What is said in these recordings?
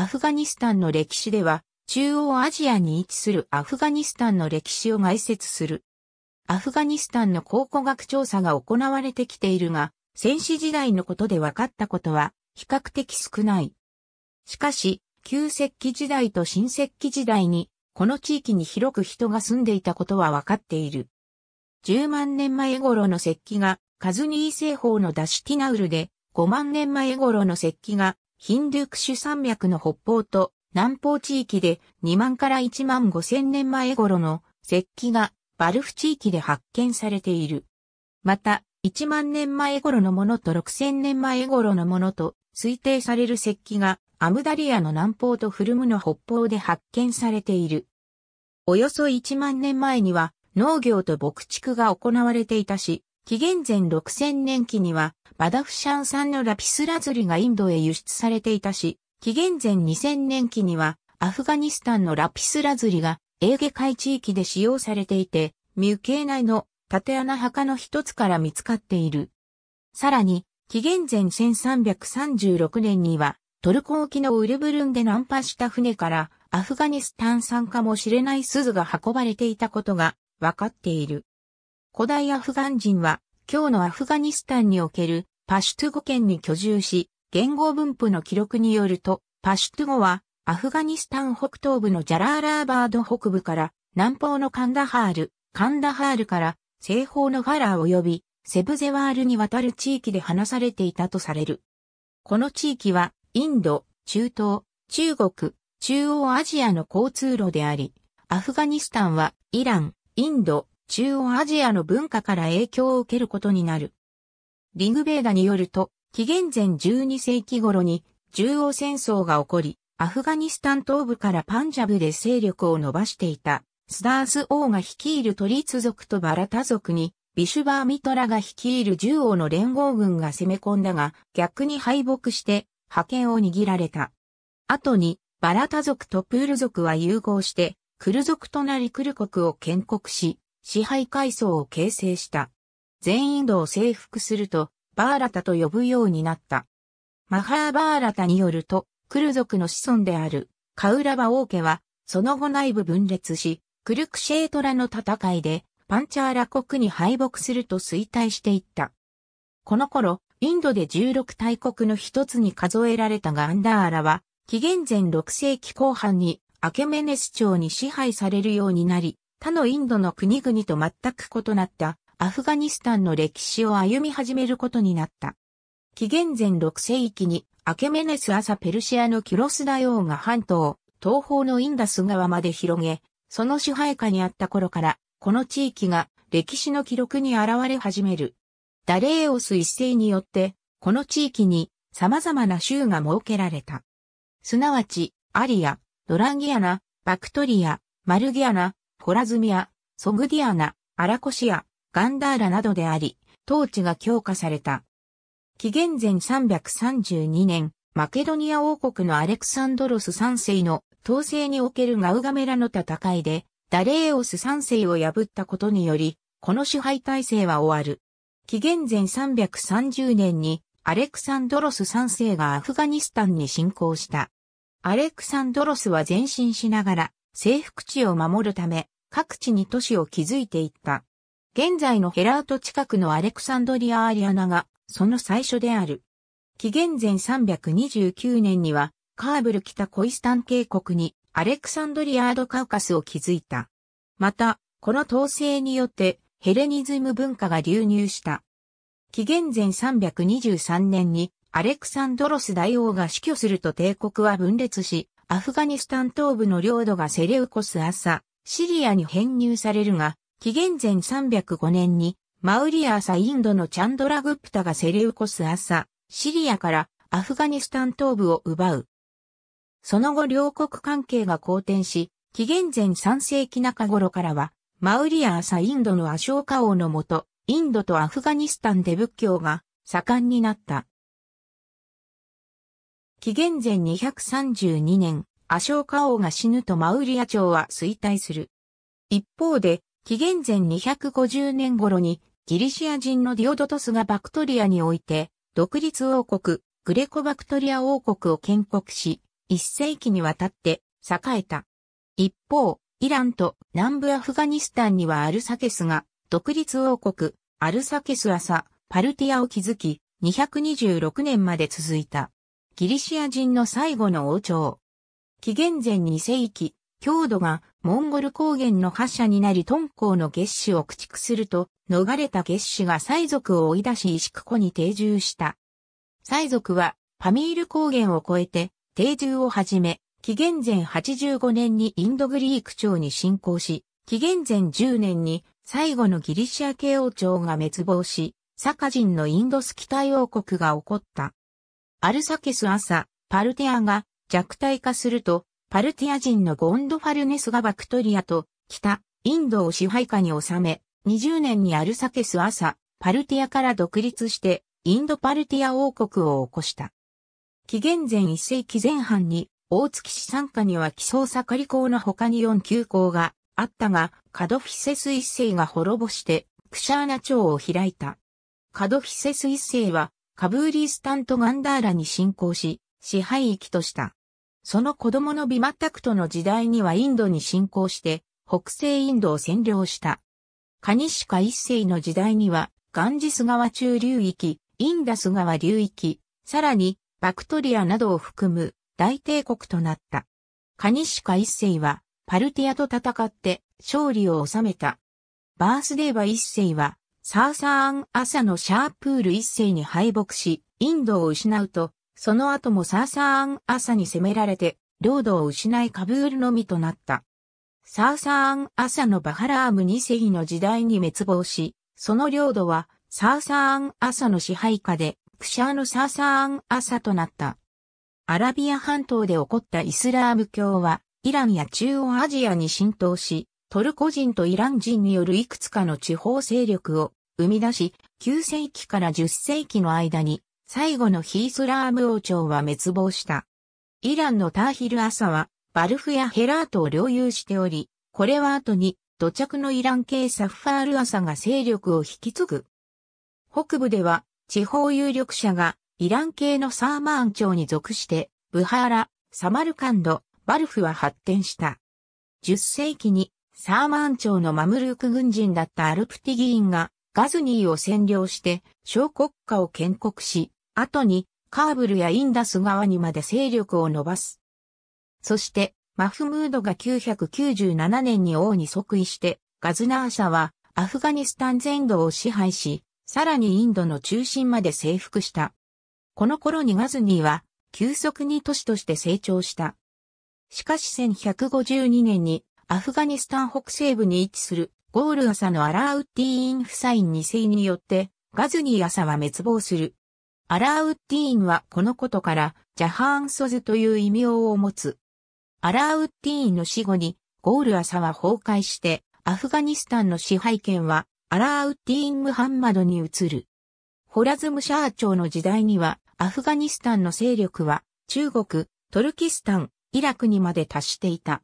アフガニスタンの歴史では、中央アジアに位置するアフガニスタンの歴史を概説する。アフガニスタンの考古学調査が行われてきているが、戦死時代のことで分かったことは比較的少ない。しかし、旧石器時代と新石器時代に、この地域に広く人が住んでいたことは分かっている。10万年前頃の石器がカズニー製法のダシティナウルで、5万年前頃の石器がヒンドゥクシュ山脈の北方と南方地域で2万から1万5千年前頃の石器がバルフ地域で発見されている。また、1万年前頃のものと6千年前頃のものと推定される石器がアムダリアの南方とフルムの北方で発見されている。およそ1万年前には農業と牧畜が行われていたし、紀元前6000年期には、バダフシャン産のラピスラズリがインドへ輸出されていたし、紀元前2000年期には、アフガニスタンのラピスラズリが、エーゲ海地域で使用されていて、ミュ系内の縦穴墓の一つから見つかっている。さらに、紀元前1336年には、トルコ沖のウルブルンで難破した船から、アフガニスタン産かもしれない鈴が運ばれていたことが分かっている。古代アフガン人は、今日のアフガニスタンにおけるパシュトゥ語圏に居住し、言語分布の記録によると、パシュトゥ語は、アフガニスタン北東部のジャラーラーバード北部から、南方のカンダハール、カンダハールから、西方のファラー及び、セブゼワールにわたる地域で話されていたとされる。この地域は、インド、中東、中国、中央アジアの交通路であり、アフガニスタンは、イラン、インド、中央アジアの文化から影響を受けることになる。リグベーダによると、紀元前12世紀頃に中央戦争が起こり、アフガニスタン東部からパンジャブで勢力を伸ばしていた、スダース王が率いるトリーツ族とバラタ族に、ビシュバーミトラが率いる十王の連合軍が攻め込んだが、逆に敗北して、覇権を握られた。後に、バラタ族とプール族は融合して、クル族となりクル国を建国し、支配階層を形成した。全インドを征服すると、バーラタと呼ぶようになった。マハーバーラタによると、クル族の子孫であるカウラバ王家は、その後内部分裂し、クルクシェートラの戦いで、パンチャーラ国に敗北すると衰退していった。この頃、インドで16大国の一つに数えられたガンダーラは、紀元前6世紀後半にアケメネス朝に支配されるようになり、他のインドの国々と全く異なったアフガニスタンの歴史を歩み始めることになった。紀元前6世紀にアケメネス朝ペルシアのキュロス大王が半島、東方のインダス川まで広げ、その支配下にあった頃から、この地域が歴史の記録に現れ始める。ダレーオス一世によって、この地域に様々な州が設けられた。すなわち、アリア、ドランギアナ、バクトリア、マルギアナ、ホラズミア、ソグディアナ、アラコシア、ガンダーラなどであり、統治が強化された。紀元前332年、マケドニア王国のアレクサンドロス3世の統制におけるガウガメラの戦いで、ダレーオス3世を破ったことにより、この支配体制は終わる。紀元前330年にアレクサンドロス3世がアフガニスタンに侵攻した。アレクサンドロスは前進しながら征服地を守るため各地に都市を築いていった。現在のヘラート近くのアレクサンドリア・アリアナがその最初である。紀元前329年にはカーブル北コイスタン渓谷にアレクサンドリアアドカウカスを築いた。また、この統制によってヘレニズム文化が流入した。紀元前323年にアレクサンドロス大王が死去すると帝国は分裂し、アフガニスタン東部の領土がセレウコス朝、シリアに編入されるが、紀元前305年に、マウリアサインドのチャンドラグプタがセレウコス朝、シリアからアフガニスタン東部を奪う。その後両国関係が好転し、紀元前3世紀中頃からは、マウリアサインドのアショーカ王のもと、インドとアフガニスタンで仏教が盛んになった。紀元前232年、アショーカ王が死ぬとマウリア朝は衰退する。一方で、紀元前250年頃にギリシア人のディオドトスがバクトリアにおいて、独立王国、グレコバクトリア王国を建国し、一世紀にわたって栄えた。一方、イランと南部アフガニスタンにはアルサケスが、独立王国、アルサケス朝、パルティアを築き、226年まで続いた。ギリシア人の最後の王朝。紀元前2世紀、郷土がモンゴル高原の覇者になり敦煌の月子を駆逐すると、逃れた月子が西族を追い出し石久湖に定住した。西族はパミール高原を越えて定住を始め、紀元前85年にインドグリーク朝に侵攻し、紀元前10年に最後のギリシア系王朝が滅亡し、サカ人のインドスキタイ王国が起こった。アルサケス朝、パルテアが弱体化すると、パルティア人のゴンドファルネスがバクトリアと北、インドを支配下に収め、20年にアルサケス朝、パルティアから独立して、インドパルティア王国を起こした。紀元前1世紀前半に、大月市参加には基礎盛り校の他に4級行があったが、カドフィセス一世が滅ぼして、クシャーナ朝を開いた。カドフィセス一世は、カブーリースタントガンダーラに侵攻し、支配域とした。その子供のビマタクトの時代にはインドに侵攻して北西インドを占領した。カニシカ一世の時代にはガンジス川中流域、インダス川流域、さらにバクトリアなどを含む大帝国となった。カニシカ一世はパルティアと戦って勝利を収めた。バースデーバ一世はサーサーン朝のシャープール一世に敗北し、インドを失うと、その後もサーサーン朝に攻められて、領土を失いカブールのみとなった。サーサーン朝のバハラーム2世の時代に滅亡し、その領土はサーサーン朝の支配下で、クシャーのサーサーン朝となった。アラビア半島で起こったイスラーム教は、イランや中央アジアに浸透し、トルコ人とイラン人によるいくつかの地方勢力を生み出し、9世紀から10世紀の間に最後のヒースラーム王朝は滅亡した。イランのターヒル・アサは、バルフやヘラートを領有しており、これは後に、土着のイラン系サファール・アサが勢力を引き継ぐ。北部では、地方有力者が、イラン系のサーマーン朝に属して、ブハーラ、サマルカンド、バルフは発展した。10世紀に、サーマーン朝のマムルーク軍人だったアルプティ議員が、ガズニーを占領して、小国家を建国し、後にカーブルやインダス川にまで勢力を伸ばす。そして、マフムードが997年に王に即位して、ガズナーシャはアフガニスタン全土を支配し、さらにインドの中心まで征服した。この頃にガズニーは急速に都市として成長した。しかし1152年にアフガニスタン北西部に位置するゴール朝のアラーウッディーン夫妻2世によってガズニー朝は滅亡する。アラウッディーンはこのことから、ジャハーンソズという異名を持つ。アラウッディーンの死後に、ゴール朝は崩壊して、アフガニスタンの支配権は、アラウッディーン・ムハンマドに移る。ホラズム・シャー朝の時代には、アフガニスタンの勢力は、中国、トルキスタン、イラクにまで達していた。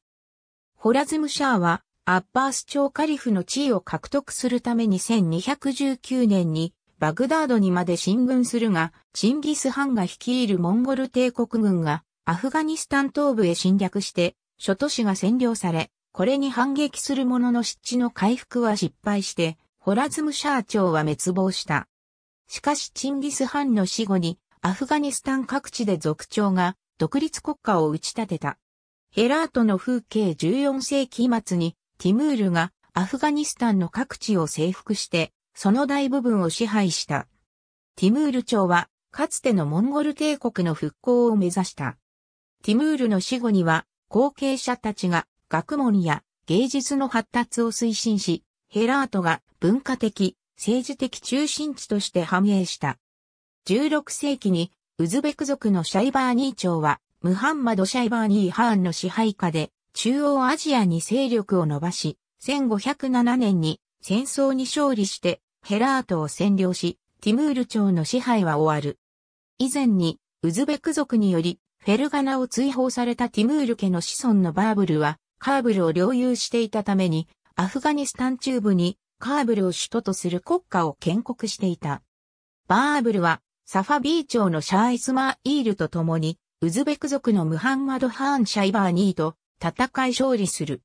ホラズム・シャーは、アッバース朝カリフの地位を獲得するために1219年にバグダードにまで進軍するが、チンギス・ハンが率いるモンゴル帝国軍がアフガニスタン東部へ侵略して、諸都市が占領され、これに反撃する者の湿地の回復は失敗して、ホラズムシャー朝は滅亡した。しかしチンギス・ハンの死後に、アフガニスタン各地で族長が独立国家を打ち立てた。ヘラートの風景14世紀末に、ティムールがアフガニスタンの各地を征服して、その大部分を支配した。ティムール朝は、かつてのモンゴル帝国の復興を目指した。ティムールの死後には、後継者たちが学問や芸術の発達を推進し、ヘラートが文化的、政治的中心地として繁栄した。16世紀にウズベク族のシャイバーニー朝は、ムハンマド・シャイバーニー・ハーンの支配下で、中央アジアに勢力を伸ばし、1507年に戦争に勝利してヘラートを占領し、ティムール朝の支配は終わる。以前に、ウズベク族により、フェルガナを追放されたティムール家の子孫のバーブルは、カーブルを領有していたために、アフガニスタン中部にカーブルを首都とする国家を建国していた。バーブルは、サファビー朝のシャー・イスマーイールと共に、ウズベク族のムハンマド・ハーン・シャイバーニーと戦い勝利する。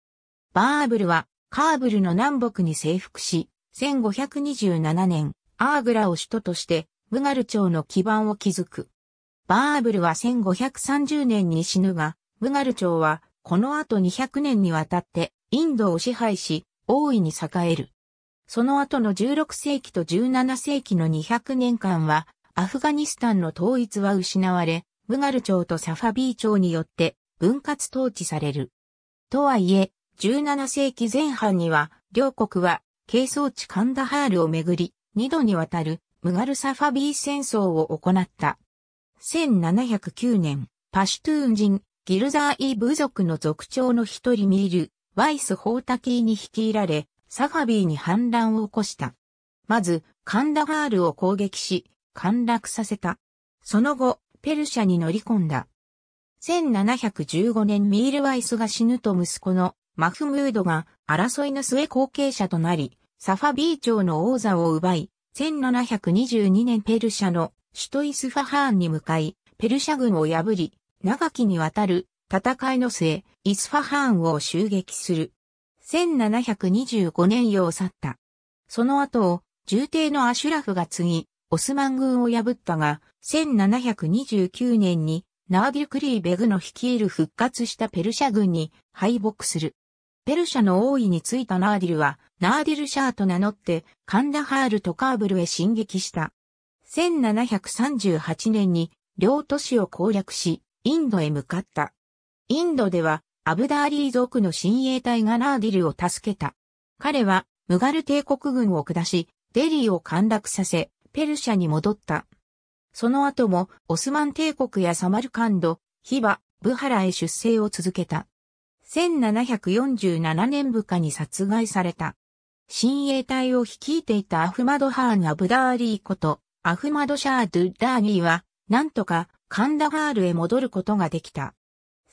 バーブルは、カーブルの南北に征服し、1527年、アーグラを首都として、ムガル朝の基盤を築く。バーブルは1530年に死ぬが、ムガル朝は、この後200年にわたって、インドを支配し、大いに栄える。その後の16世紀と17世紀の200年間は、アフガニスタンの統一は失われ、ムガル朝とサファビー朝によって分割統治される。とはいえ、17世紀前半には、両国は係争地カンダハールをめぐり、二度にわたるムガルサファビー戦争を行った。1709年、パシュトゥーン人、ギルザーイ部族の族長の一人ミール、ワイス・ホータキーに率いられ、サファビーに反乱を起こした。まず、カンダハールを攻撃し、陥落させた。その後、ペルシャに乗り込んだ。1715年ミールワイスが死ぬと息子のマフムードが争いの末後継者となり、サファビー朝の王座を奪い、1722年ペルシャの首都イスファハーンに向かい、ペルシャ軍を破り、長きにわたる戦いの末、イスファハーンを襲撃する。1725年世を去った。その後を、重帝のアシュラフが次、オスマン軍を破ったが、1729年にナービュクリーベグの率いる復活したペルシャ軍に敗北する。ペルシャの王位についたナーディルは、ナーディルシャーと名乗って、カンダハールとカーブルへ進撃した。1738年に、両都市を攻略し、インドへ向かった。インドでは、アブダーリー族の親衛隊がナーディルを助けた。彼は、ムガル帝国軍を下し、デリーを陥落させ、ペルシャに戻った。その後も、オスマン帝国やサマルカンド、ヒバ、ブハラへ出征を続けた。1747年部下に殺害された。親衛隊を率いていたアフマドハーン・アブダーリーこと、アフマド・シャー・ドゥ・ダーニーは、なんとか、カンダガールへ戻ることができた。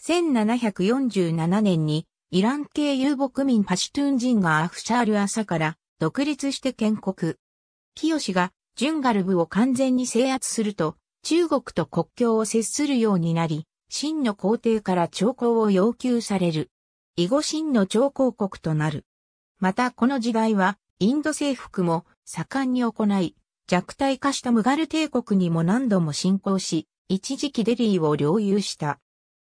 1747年に、イラン系遊牧民パシュトゥン人がアフシャール朝から独立して建国。清がジュンガルブを完全に制圧すると、中国と国境を接するようになり、真の皇帝から朝貢を要求される。以後真の朝貢国となる。またこの時代は、インド征服も盛んに行い、弱体化したムガル帝国にも何度も侵攻し、一時期デリーを領有した。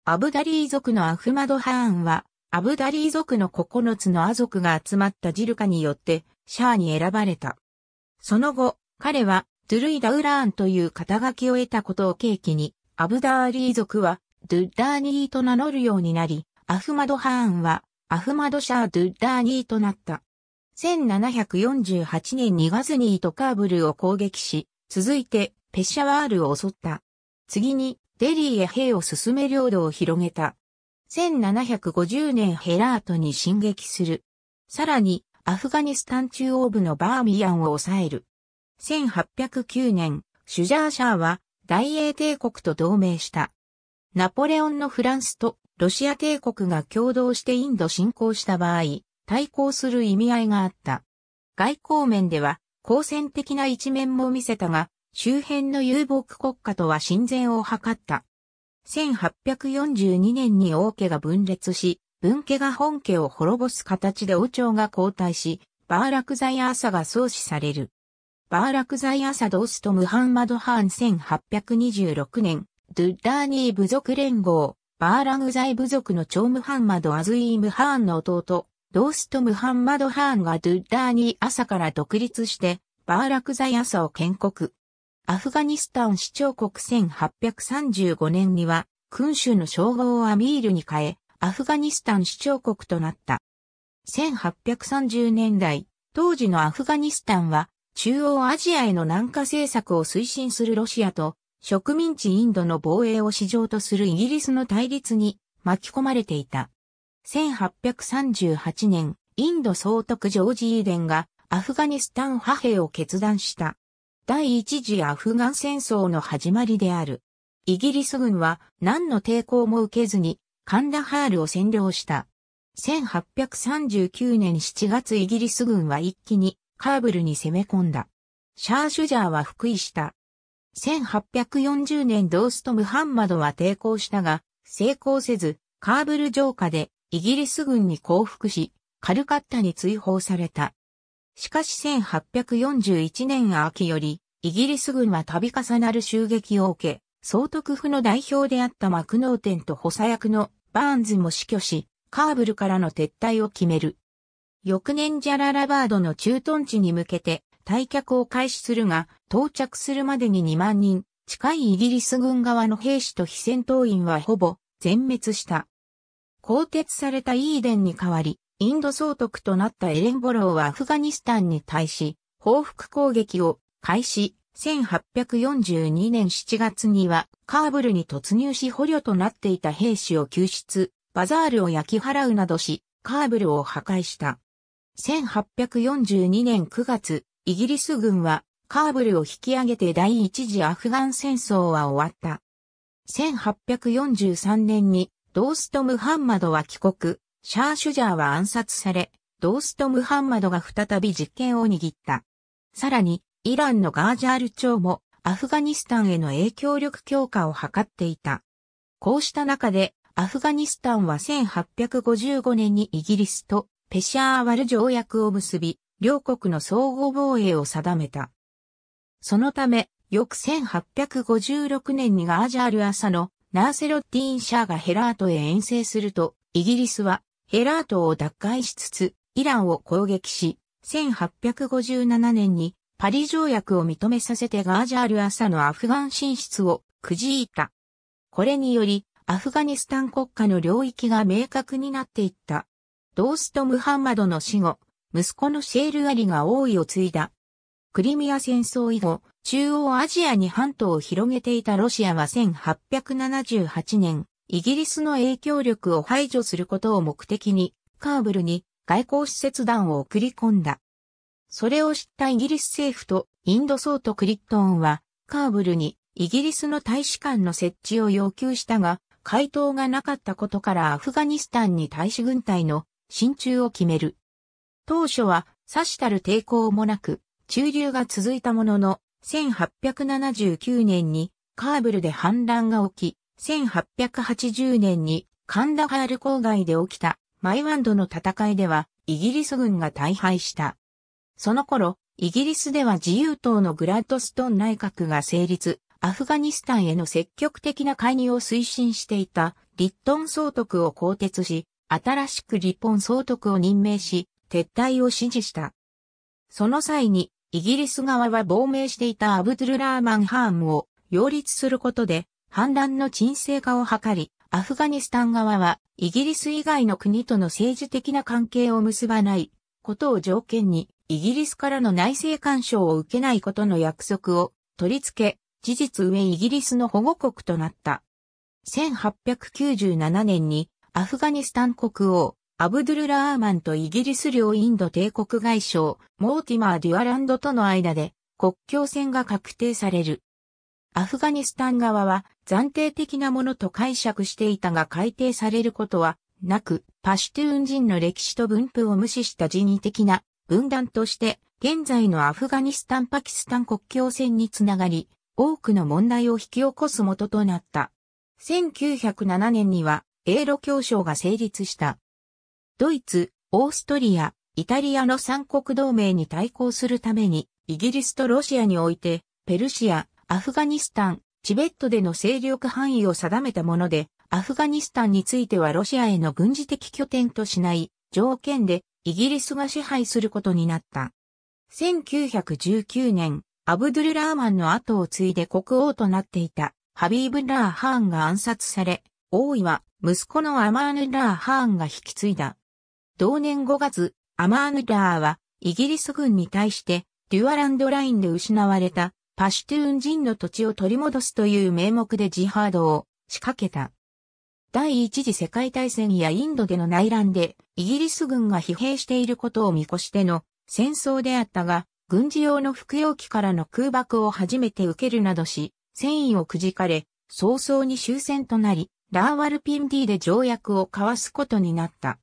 アブダリー族のアフマドハーンは、アブダリー族の9つのア族が集まったジルカによって、シャアに選ばれた。その後、彼は、トゥルイダウラーンという肩書きを得たことを契機に、アブダーリー族は、ドゥッダーニーと名乗るようになり、アフマドハーンは、アフマドシャー・ドゥッダーニーとなった。1748年2月にトカーブルを攻撃し、続いてペシャワールを襲った。次にデリーへ兵を進め領土を広げた。1750年ヘラートに進撃する。さらにアフガニスタン中央部のバーミヤンを抑える。1809年、シュジャーシャーは大英帝国と同盟した。ナポレオンのフランスとロシア帝国が共同してインド侵攻した場合、対抗する意味合いがあった。外交面では、好戦的な一面も見せたが、周辺の遊牧国家とは親善を図った。1842年に王家が分裂し、文家が本家を滅ぼす形で王朝が交代し、バーラクザイアーサが創始される。バーラクザイアーサ・ドーストムハンマド・ハーン1826年、ドゥッダーニー部族連合、バーラグザイ部族の長ムハンマド・アズイーム・ハーンの弟、ドースト・ムハンマド・ハーンがドゥッダーニー朝から独立して、バーラクザイ朝を建国。アフガニスタン市長国1835年には、君主の称号をアミールに変え、アフガニスタン市長国となった。1830年代、当時のアフガニスタンは、中央アジアへの南下政策を推進するロシアと、植民地インドの防衛を市場とするイギリスの対立に巻き込まれていた。1838年、インド総督ジョージ・イーデンがアフガニスタン派兵を決断した。第一次アフガン戦争の始まりである。イギリス軍は何の抵抗も受けずにカンダハールを占領した。1839年7月イギリス軍は一気にカーブルに攻め込んだ。シャーシュジャーは復位した。1840年ドースト・ムハンマドは抵抗したが、成功せず、カーブル城下でイギリス軍に降伏し、カルカッタに追放された。しかし1841年秋より、イギリス軍は度重なる襲撃を受け、総督府の代表であったマクノーテンと補佐役のバーンズも死去し、カーブルからの撤退を決める。翌年ジャララバードの駐屯地に向けて、退却を開始するが、到着するまでに2万人、近いイギリス軍側の兵士と非戦闘員はほぼ全滅した。更迭されたイーデンに代わり、インド総督となったエレンボローはアフガニスタンに対し、報復攻撃を開始、1842年7月にはカーブルに突入し捕虜となっていた兵士を救出、バザールを焼き払うなどし、カーブルを破壊した。1842年9月、イギリス軍はカーブルを引き上げて第一次アフガン戦争は終わった。1843年にドースト・ムハンマドは帰国、シャー・シュジャーは暗殺され、ドースト・ムハンマドが再び実権を握った。さらに、イランのガージャール朝もアフガニスタンへの影響力強化を図っていた。こうした中で、アフガニスタンは1855年にイギリスとペシャーワル条約を結び、両国の相互防衛を定めた。そのため、翌1856年にガージャール朝のナーセロッティン・シャーがヘラートへ遠征すると、イギリスはヘラートを奪回しつつ、イランを攻撃し、1857年にパリ条約を認めさせてガージャール朝のアフガン進出をくじいた。これにより、アフガニスタン国家の領域が明確になっていった。ドースト・ムハンマドの死後、息子のシェールアリが王位を継いだ。クリミア戦争以後、中央アジアに半島を広げていたロシアは1878年、イギリスの影響力を排除することを目的に、カーブルに外交使節団を送り込んだ。それを知ったイギリス政府とインド総督クリットンは、カーブルにイギリスの大使館の設置を要求したが、回答がなかったことからアフガニスタンに大使軍隊の進駐を決める。当初は、刺したる抵抗もなく、中流が続いたものの、1879年にカーブルで反乱が起き、1880年にカンダハール郊外で起きたマイワンドの戦いではイギリス軍が大敗した。その頃、イギリスでは自由党のグラッドストン内閣が成立、アフガニスタンへの積極的な介入を推進していたリットン総督を更迭し、新しくリポン総督を任命し、撤退を指示した。その際に、イギリス側は亡命していたアブドゥルラーマン・ハームを擁立することで、反乱の沈静化を図り、アフガニスタン側は、イギリス以外の国との政治的な関係を結ばないことを条件に、イギリスからの内政干渉を受けないことの約束を取り付け、事実上イギリスの保護国となった。1897年にアフガニスタン国王アブドゥルラーマンとイギリス領インド帝国外相、モーティマー・デュアランドとの間で国境線が確定される。アフガニスタン側は暫定的なものと解釈していたが改定されることはなく、パシュトゥーン人の歴史と分布を無視した人為的な分断として現在のアフガニスタン・パキスタン国境線につながり、多くの問題を引き起こす元となった。1907年には、英露協商が成立した。ドイツ、オーストリア、イタリアの三国同盟に対抗するために、イギリスとロシアにおいて、ペルシア、アフガニスタン、チベットでの勢力範囲を定めたもので、アフガニスタンについてはロシアへの軍事的拠点としない条件でイギリスが支配することになった。1919年、アブドゥル・ラーマンの後を継いで国王となっていたハビーブ・ラー・ハーンが暗殺され、王位は息子のアマーヌ・ラー・ハーンが引き継いだ。同年5月、アマーヌダーは、イギリス軍に対して、デュアランドラインで失われた、パシュトゥーン人の土地を取り戻すという名目でジハードを仕掛けた。第一次世界大戦やインドでの内乱で、イギリス軍が疲弊していることを見越しての戦争であったが、軍事用の服用機からの空爆を初めて受けるなどし、戦意をくじかれ、早々に終戦となり、ラーワルピンディで条約を交わすことになった。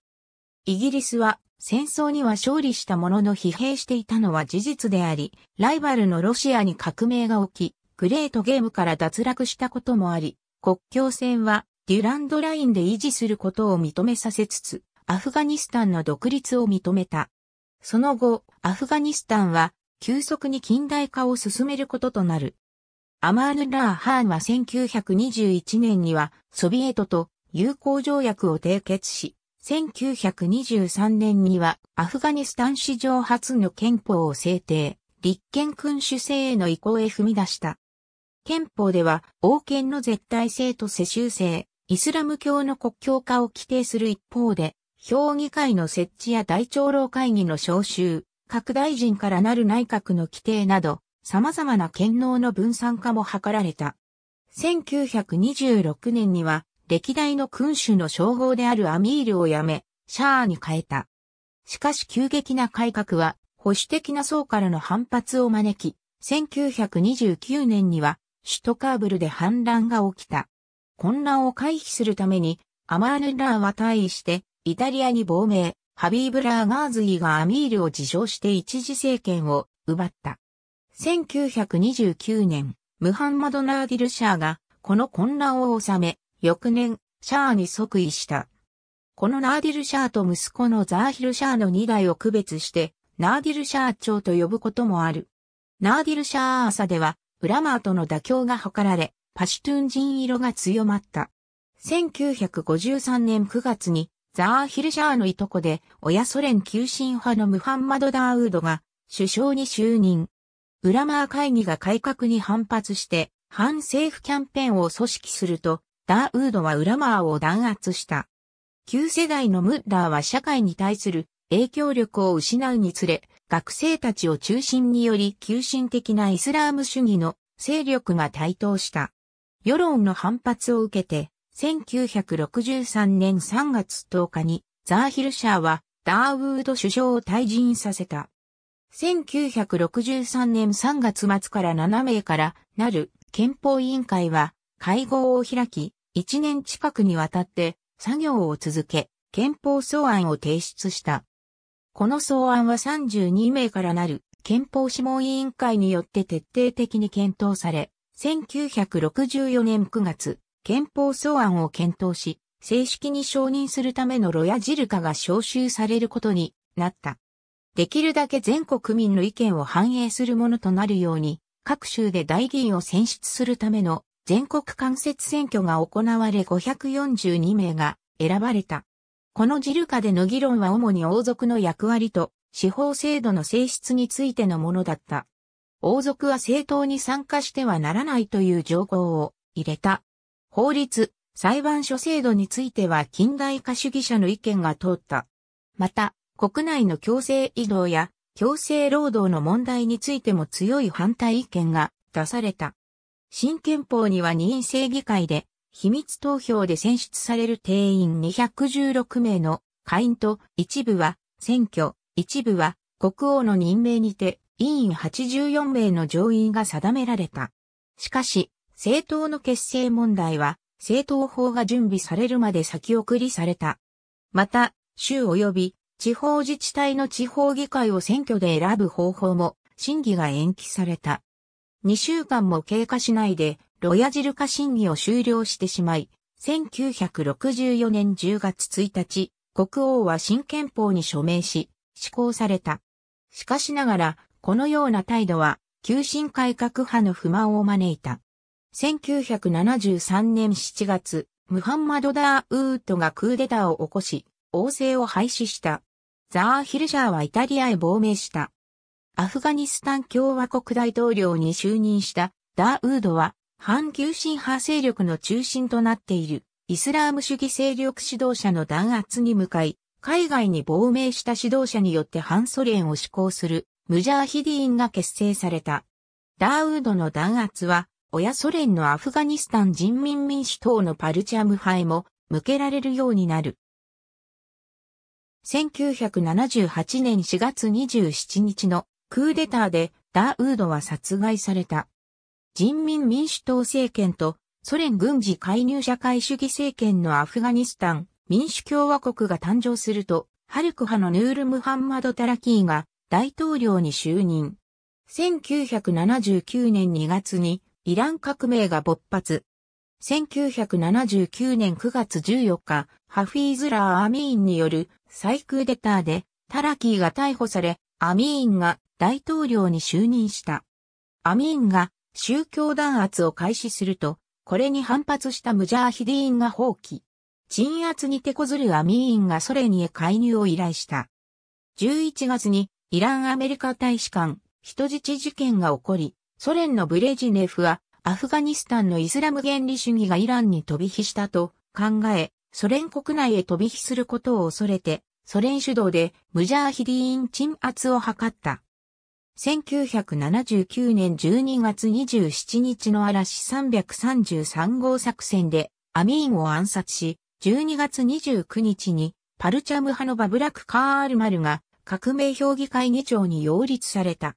イギリスは戦争には勝利したものの疲弊していたのは事実であり、ライバルのロシアに革命が起き、グレートゲームから脱落したこともあり、国境線はデュランドラインで維持することを認めさせつつ、アフガニスタンの独立を認めた。その後、アフガニスタンは急速に近代化を進めることとなる。アマーヌ・ラー・ハーンは1921年にはソビエトと友好条約を締結し、1923年にはアフガニスタン史上初の憲法を制定、立憲君主制への移行へ踏み出した。憲法では王権の絶対性と世襲制、イスラム教の国教化を規定する一方で、評議会の設置や大長老会議の召集、各大臣からなる内閣の規定など、様々な権能の分散化も図られた。1926年には歴代の君主の称号であるアミールを辞め、シャアに変えた。しかし急激な改革は、保守的な層からの反発を招き、1929年には、首都カーブルで反乱が起きた。混乱を回避するために、アマーヌラーは退位して、イタリアに亡命、ハビーブラーガーズイがアミールを自称して一時政権を奪った。1929年、ムハンマド・ナーディル・シャーが、この混乱を収め、翌年、シャーに即位した。このナーディル・シャーと息子のザーヒル・シャーの2代を区別して、ナーディル・シャー朝と呼ぶこともある。ナーディル・シャー朝では、ウラマーとの妥協が図られ、パシュトゥン人色が強まった。1953年9月に、ザーヒル・シャーのいとこで、親ソ連急進派のムハンマド・ダーウードが、首相に就任。ウラマー会議が改革に反発して、反政府キャンペーンを組織すると、ダーウードはウラマーを弾圧した。旧世代のムッダーは社会に対する影響力を失うにつれ、学生たちを中心により急進的なイスラーム主義の勢力が台頭した。世論の反発を受けて、1963年3月10日にザーヒルシャーはダーウード首相を退陣させた。1963年3月末から7名からなる憲法委員会は会合を開き、1年近くにわたって作業を続け、憲法草案を提出した。この草案は32名からなる憲法諮問委員会によって徹底的に検討され、1964年9月、憲法草案を検討し、正式に承認するためのロヤジルカが召集されることになった。できるだけ全国民の意見を反映するものとなるように、各州で大議員を選出するための全国間接選挙が行われ542名が選ばれた。このジルカでの議論は主に王族の役割と司法制度の性質についてのものだった。王族は政党に参加してはならないという条項を入れた。法律、裁判所制度については近代化主義者の意見が通った。また、国内の強制移動や強制労働の問題についても強い反対意見が出された。新憲法には任正議会で、秘密投票で選出される定員216名の会員と一部は選挙、一部は国王の任命にて委員84名の上院が定められた。しかし、政党の結成問題は政党法が準備されるまで先送りされた。また、州及び地方自治体の地方議会を選挙で選ぶ方法も審議が延期された。2週間も経過しないで、ロヤジル化審議を終了してしまい、1964年10月1日、国王は新憲法に署名し、施行された。しかしながら、このような態度は、急進改革派の不満を招いた。1973年7月、ムハンマド・ダー・ウートがクーデターを起こし、王政を廃止した。ザー・ヒルシャーはイタリアへ亡命した。アフガニスタン共和国大統領に就任したダーウードは、反急進派勢力の中心となっているイスラーム主義勢力指導者の弾圧に向かい、海外に亡命した指導者によって反ソ連を施行するムジャーヒディーンが結成された。ダーウードの弾圧は、親ソ連のアフガニスタン人民民主党のパルチャム派も向けられるようになる。1978年4月27日のクーデターでダーウードは殺害された。人民民主党政権とソ連軍事介入社会主義政権のアフガニスタン民主共和国が誕生すると、ハルク派のヌール・ムハンマド・タラキーが大統領に就任。1979年2月にイラン革命が勃発。1979年9月14日、ハフィーズラー・アミーンによる再クーデターでタラキーが逮捕され、アミーンが大統領に就任した。アミーンが宗教弾圧を開始すると、これに反発したムジャーヒディーンが放棄。鎮圧に手こずるアミーンがソ連へ介入を依頼した。11月にイランアメリカ大使館人質事件が起こり、ソ連のブレジネフはアフガニスタンのイスラム原理主義がイランに飛び火したと考え、ソ連国内へ飛び火することを恐れてソ連主導でムジャーヒディーン鎮圧を図った。1979年12月27日の嵐333号作戦でアミーンを暗殺し、12月29日にパルチャム派のバブラク・カールマルが革命評議会議長に擁立された。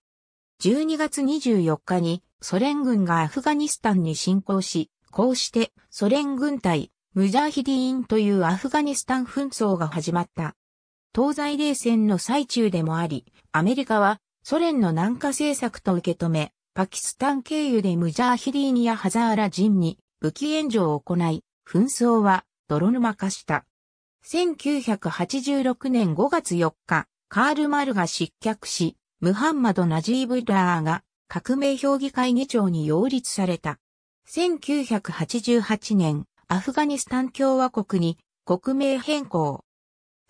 12月24日にソ連軍がアフガニスタンに侵攻し、こうしてソ連軍隊ムジャーヒディーンというアフガニスタン紛争が始まった。東西冷戦の最中でもあり、アメリカはソ連の南下政策と受け止め、パキスタン経由でムジャーヒリーニやハザーラ人に武器援助を行い、紛争は泥沼化した。1986年5月4日、カール・マルが失脚し、ムハンマド・ナジーブ・ラーが革命評議会議長に擁立された。1988年、アフガニスタン共和国に国名変更。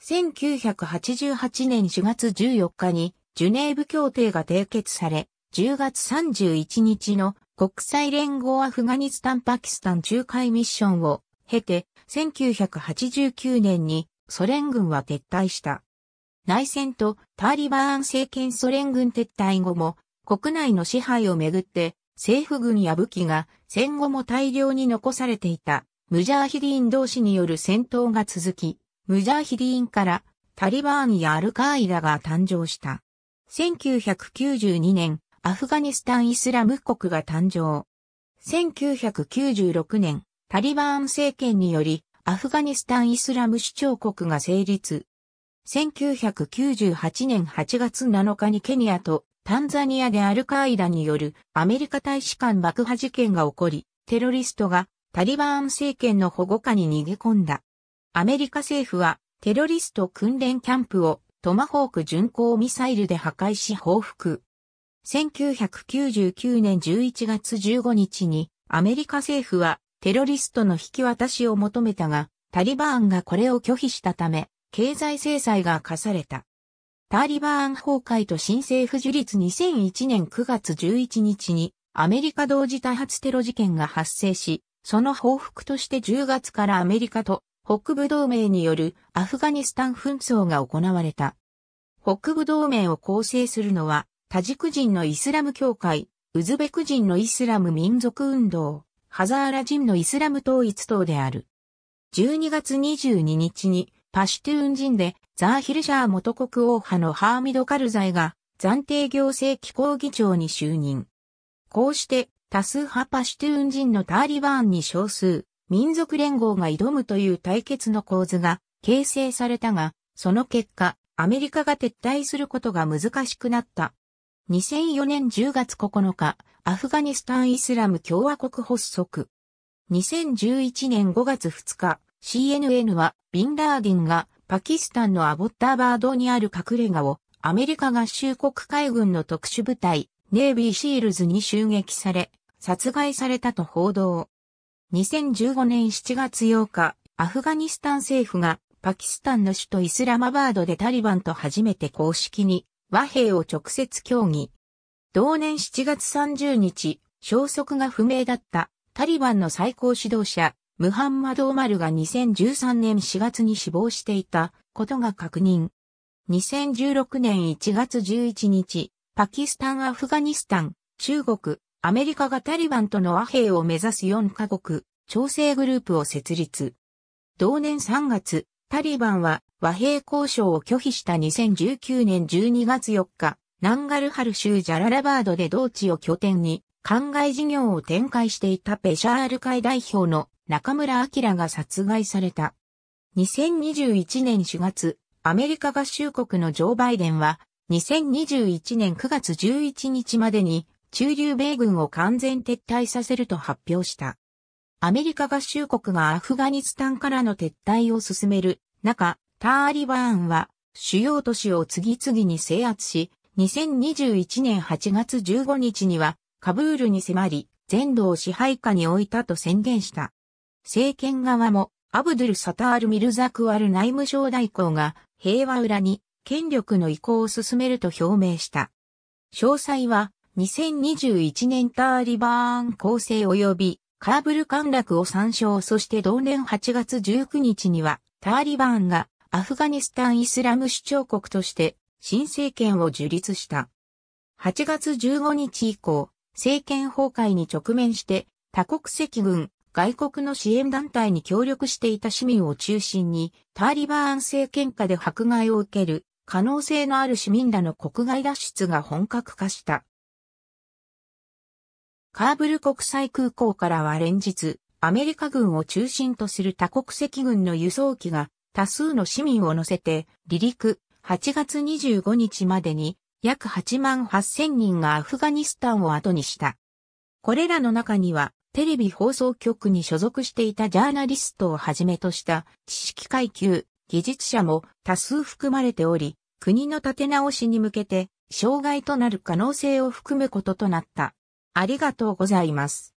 1988年4月14日にジュネーブ協定が締結され、10月31日の国際連合アフガニスタン・パキスタン仲介ミッションを経て、1989年にソ連軍は撤退した。内戦とタリバーン政権ソ連軍撤退後も国内の支配をめぐって政府軍や武器が戦後も大量に残されていたムジャーヒディン同士による戦闘が続き、ムジャーヒディーンからタリバーンやアルカーイダが誕生した。1992年、アフガニスタンイスラム国が誕生。1996年、タリバーン政権により、アフガニスタンイスラム首長国が成立。1998年8月7日にケニアとタンザニアでアルカーイダによるアメリカ大使館爆破事件が起こり、テロリストがタリバーン政権の保護下に逃げ込んだ。アメリカ政府はテロリスト訓練キャンプをトマホーク巡航ミサイルで破壊し報復。1999年11月15日にアメリカ政府はテロリストの引き渡しを求めたが、タリバーンがこれを拒否したため、経済制裁が課された。タリバーン崩壊と新政府樹立2001年9月11日にアメリカ同時多発テロ事件が発生し、その報復として10月からアメリカと北部同盟によるアフガニスタン紛争が行われた。北部同盟を構成するのは、タジク人のイスラム教会、ウズベク人のイスラム民族運動、ハザーラ人のイスラム統一党である。12月22日にパシュトゥーン人でザーヒルシャー元国王派のハーミド・カルザイが暫定行政機構議長に就任。こうして多数派パシュトゥーン人のターリバーンに少数、民族連合が挑むという対決の構図が形成されたが、その結果、アメリカが撤退することが難しくなった。2004年10月9日、アフガニスタンイスラム共和国発足。2011年5月2日、CNN はビンラーディンがパキスタンのアボッターバードにある隠れ家をアメリカ合衆国海軍の特殊部隊ネイビーシールズに襲撃され殺害されたと報道。2015年7月8日、アフガニスタン政府がパキスタンの首都イスラマバードでタリバンと初めて公式に和平を直接協議。同年7月30日、消息が不明だったタリバンの最高指導者、ムハンマド・オマルが2013年4月に死亡していたことが確認。2016年1月11日、パキスタン・アフガニスタン、中国、アメリカがタリバンとの和平を目指す4カ国、調整グループを設立。同年3月、タリバンは和平交渉を拒否した2019年12月4日、ナンガルハル州ジャララバードで同地を拠点に、灌漑事業を展開していたペシャール会代表の中村明が殺害された。2021年4月、アメリカ合衆国のジョー・バイデンは、2021年9月11日までに駐留米軍を完全撤退させると発表した。アメリカ合衆国がアフガニスタンからの撤退を進める中、ターリバーンは主要都市を次々に制圧し、2021年8月15日にはカブールに迫り、全土を支配下に置いたと宣言した。政権側もアブドゥル・サタール・ミルザクワル内務省代行が平和裏に権力の移行を進めると表明した。詳細は2021年ターリバーン構成及びカーブル陥落を参照そして同年8月19日にはターリバーンがアフガニスタンイスラム首長国として新政権を樹立した。8月15日以降、政権崩壊に直面して多国籍軍、外国の支援団体に協力していた市民を中心にターリバーン政権下で迫害を受ける可能性のある市民らの国外脱出が本格化した。カーブル国際空港からは連日、アメリカ軍を中心とする多国籍軍の輸送機が多数の市民を乗せて離陸8月25日までに約8万8000人がアフガニスタンを後にした。これらの中にはテレビ放送局に所属していたジャーナリストをはじめとした知識階級、技術者も多数含まれており、国の立て直しに向けて障害となる可能性を含むこととなった。ありがとうございます。